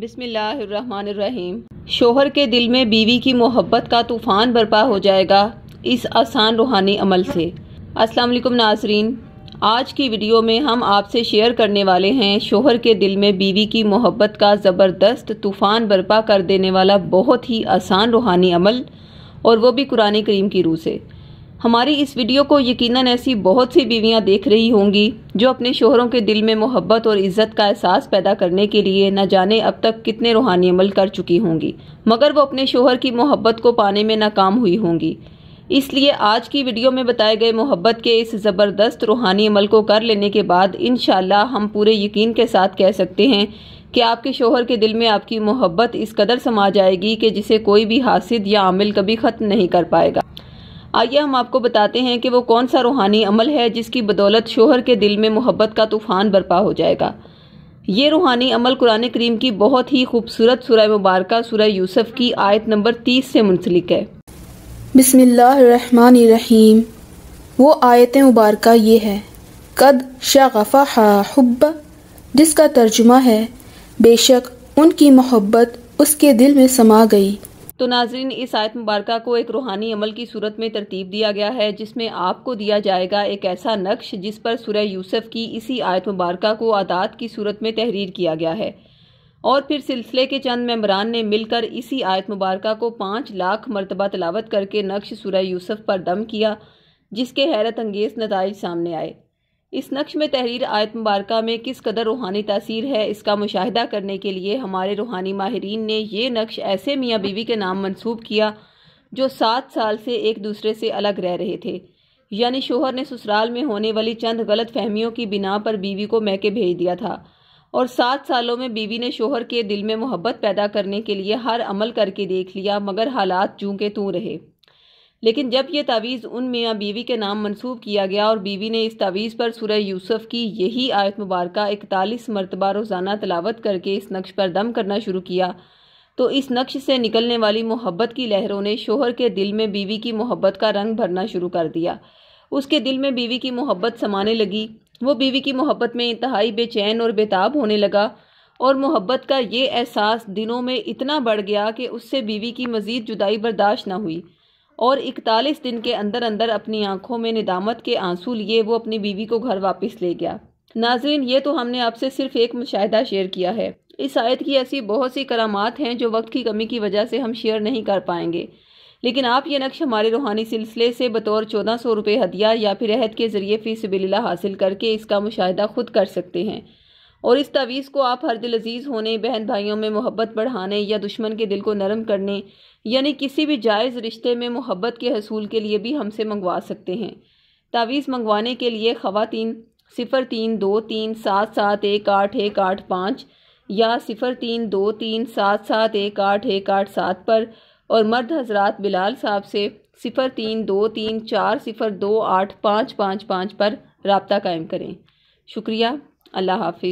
बिसमीम शोहर के दिल में बीवी की मोहब्बत का तूफ़ान बरपा हो जाएगा इस आसान रूहानी अमल से अस्सलाम वालेकुम नाजरीन आज की वीडियो में हम आपसे शेयर करने वाले हैं शोहर के दिल में बीवी की मोहब्बत का ज़बरदस्त तूफ़ान बरपा कर देने वाला बहुत ही आसान रूहानी अमल और वो भी कुरान करीम की रूह से हमारी इस वीडियो को यकीनन ऐसी बहुत सी बीवियां देख रही होंगी जो अपने शोहरों के दिल में मोहब्बत और इज्जत का एहसास पैदा करने के लिए न जाने अब तक कितने रूहानी अमल कर चुकी होंगी मगर वो अपने शोहर की मोहब्बत को पाने में नाकाम हुई होंगी इसलिए आज की वीडियो में बताए गए मोहब्बत के इस ज़बरदस्त रूहानी अमल को कर लेने के बाद इन हम पूरे यकीन के साथ कह सकते हैं कि आपके शोहर के दिल में आपकी मोहब्बत इस कदर समा जाएगी कि जिसे कोई भी हासिद या आमिल कभी ख़त्म नहीं कर पाएगा आइए हम आपको बताते हैं कि वो कौन सा रूहानी अमल है जिसकी बदौलत शोहर के दिल में मोहब्बत का तूफ़ान बर्पा हो जाएगा ये रूहानी अमल कुरान करीम की बहुत ही खूबसूरत सुरह मुबारक सुरह यूसुफ की आयत नंबर तीस से मुंसलिक है बसमीम वो आयत मुबारक ये है कद शगफ़ा हब्ब जिसका तर्जुमा है बेशक उनकी मोहब्बत उसके दिल में समा गई तो नाजरीन इस आयत मुबारक को एक रूहानी अमल की सूरत में तरतीब दिया गया है जिसमें आपको दिया जाएगा एक ऐसा नक्श जिस पर सुरह यूसुफ की इसी आयत मुबारक को आदात की सूरत में तहरीर किया गया है और फिर सिलसिले के चंद मेम्बरान ने मिलकर इसी आयत मुबारक को पाँच लाख मरतबा तलावत करके नक्श सुरह यूसुफ पर दम किया जिसके हैरत अंगेज नतज सामने आए इस नक्श में तहरीर आयत मुबारक में किस कदर रूहानी तासीर है इसका मुशाहिदा करने के लिए हमारे रूहानी माहरीन ने यह नक्श ऐसे मियाँ बीवी के नाम मनसूब किया जो सात साल से एक दूसरे से अलग रह रहे थे यानी शोहर ने ससुराल में होने वाली चंद गलत फहमियों की बिना पर बीवी को मैके भेज दिया था और सात सालों में बीवी ने शोहर के दिल में मोहब्बत पैदा करने के लिए हर अमल करके देख लिया मगर हालात चूँके तू रहे लेकिन जब यह तावीज़ उन मियाँ बीवी के नाम मनसूब किया गया और बीवी ने इस तावीज़ पर सुरह यूसुफ की यही आयत मुबारक इकतालीस मरतबा रोज़ाना तलावत करके इस नक्श पर दम करना शुरू किया तो इस नक्श से निकलने वाली मोहब्बत की लहरों ने शोहर के दिल में बीवी की मोहब्बत का रंग भरना शुरू कर दिया उसके दिल में बीवी की मोहब्बत समाने लगी वो बीवी की मोहब्बत में इंतहाई बेचैन और बेताब होने लगा और मोहब्बत का ये एहसास दिनों में इतना बढ़ गया कि उससे बीवी की मज़ीद जुदाई बर्दाश्त ना हुई और इकतालीस दिन के अंदर अंदर अपनी आंखों में निदामत के आंसू लिए वो अपनी बीवी को घर वापस ले गया नाजरीन ये तो हमने आपसे सिर्फ एक मुशाहिदा शेयर किया है इस आयत की ऐसी बहुत सी करामात हैं जो वक्त की कमी की वजह से हम शेयर नहीं कर पाएंगे लेकिन आप ये नक्श हमारे रूहानी सिलसिले से बतौर चौदह सौ रुपये हदिया या फिर अहद के ज़रिए फीस बिल्ला हासिल करके इसका मुशाह खुद कर सकते हैं और इस तवीज़ को आप हर दिल अजीज़ होने बहन भाइयों में मोहब्बत बढ़ाने या दुश्मन के दिल को नरम करने यानी किसी भी जायज़ रिश्ते में मोहब्बत के हसूल के लिए भी हमसे मंगवा सकते हैं तावीज़ मंगवाने के लिए ख़वान सिफ़र तीन दो तीन सात सात एक आठ एक आठ पाँच या सिफ़र तीन दो तीन सात सात एक आठ एक आठ सात पर और मर्द हजरात बिलाल साहब से सिफ़र तीन दो तीन चार सिफ़र दो आठ पाँच पाँच पाँच पर रबता कायम करें शुक्रिया अल्लाह हाफ़